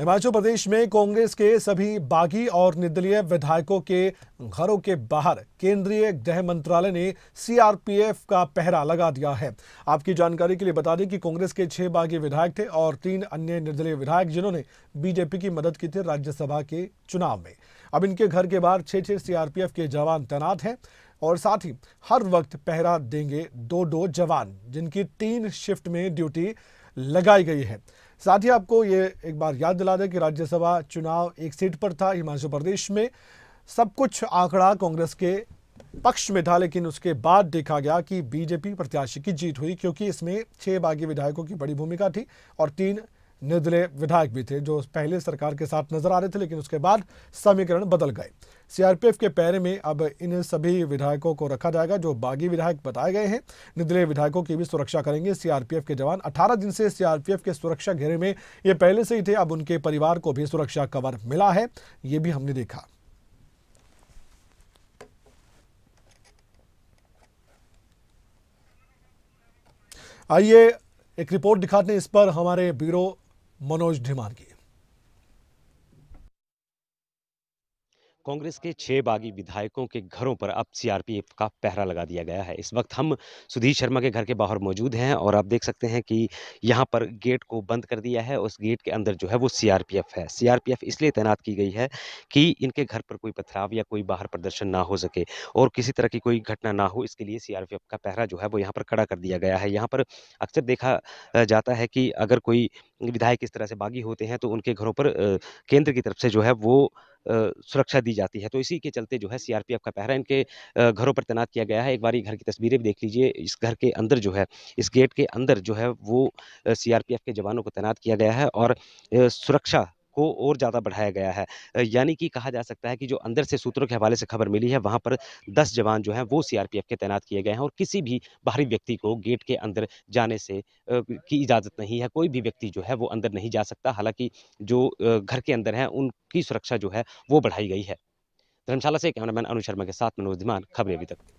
हिमाचल प्रदेश में कांग्रेस के सभी बागी और निर्दलीय विधायकों के घरों के बाहर केंद्रीय गृह मंत्रालय ने सीआरपीएफ का पहरा लगा दिया है आपकी जानकारी के लिए बता दें कि कांग्रेस के छह बागी विधायक थे और तीन अन्य निर्दलीय विधायक जिन्होंने बीजेपी की मदद की थी राज्यसभा के चुनाव में अब इनके घर के बाहर छह छह सीआरपीएफ के जवान तैनात हैं और साथ ही हर वक्त पहरा देंगे दो दो जवान जिनकी तीन शिफ्ट में ड्यूटी लगाई गई है साथ ही आपको ये एक बार याद दिला दें कि राज्यसभा चुनाव एक सीट पर था हिमाचल प्रदेश में सब कुछ आंकड़ा कांग्रेस के पक्ष में था लेकिन उसके बाद देखा गया कि बीजेपी प्रत्याशी की जीत हुई क्योंकि इसमें छह बागी विधायकों की बड़ी भूमिका थी और तीन निर्दलीय विधायक भी थे जो पहले सरकार के साथ नजर आ रहे थे लेकिन उसके बाद समीकरण बदल गए सीआरपीएफ के पैरे में अब इन सभी विधायकों को रखा जाएगा जो बागी विधायक बताए गए हैं निर्दलीय विधायकों की भी सुरक्षा करेंगे सीआरपीएफ के जवान 18 दिन से सीआरपीएफ के सुरक्षा घेरे में ये पहले से ही थे अब उनके परिवार को भी सुरक्षा कवर मिला है ये भी हमने देखा आइए एक रिपोर्ट दिखाते हैं इस पर हमारे ब्यूरो मनोज ढिमान की कांग्रेस के छह बागी विधायकों के घरों पर अब सीआरपीएफ का पहरा लगा दिया गया है इस वक्त हम सुधीर शर्मा के घर के बाहर मौजूद हैं और आप देख सकते हैं कि यहाँ पर गेट को बंद कर दिया है उस गेट के अंदर जो है वो सीआरपीएफ है सीआरपीएफ इसलिए तैनात की गई है कि इनके घर पर कोई पथराव या कोई बाहर प्रदर्शन ना हो सके और किसी तरह की कोई घटना ना हो इसके लिए सी का पहरा जो है वो यहाँ पर खड़ा कर दिया गया है यहाँ पर अक्सर देखा जाता है कि अगर कोई विधायक इस तरह से बागी होते हैं तो उनके घरों पर केंद्र की तरफ से जो है वो सुरक्षा दी जाती है तो इसी के चलते जो है सीआरपीएफ का पहरा इनके घरों पर तैनात किया गया है एक बार घर की तस्वीरें भी देख लीजिए इस घर के अंदर जो है इस गेट के अंदर जो है वो सीआरपीएफ के जवानों को तैनात किया गया है और सुरक्षा को और ज़्यादा बढ़ाया गया है यानी कि कहा जा सकता है कि जो अंदर से सूत्रों के हवाले से खबर मिली है वहाँ पर दस जवान जो हैं वो सीआरपीएफ के तैनात किए गए हैं और किसी भी बाहरी व्यक्ति को गेट के अंदर जाने से की इजाज़त नहीं है कोई भी व्यक्ति जो है वो अंदर नहीं जा सकता हालांकि जो घर के अंदर हैं उनकी सुरक्षा जो है वो बढ़ाई गई है धर्मशाला से कैमरामैन अनु शर्मा के साथ मनोज धीमान खबरें अभी तक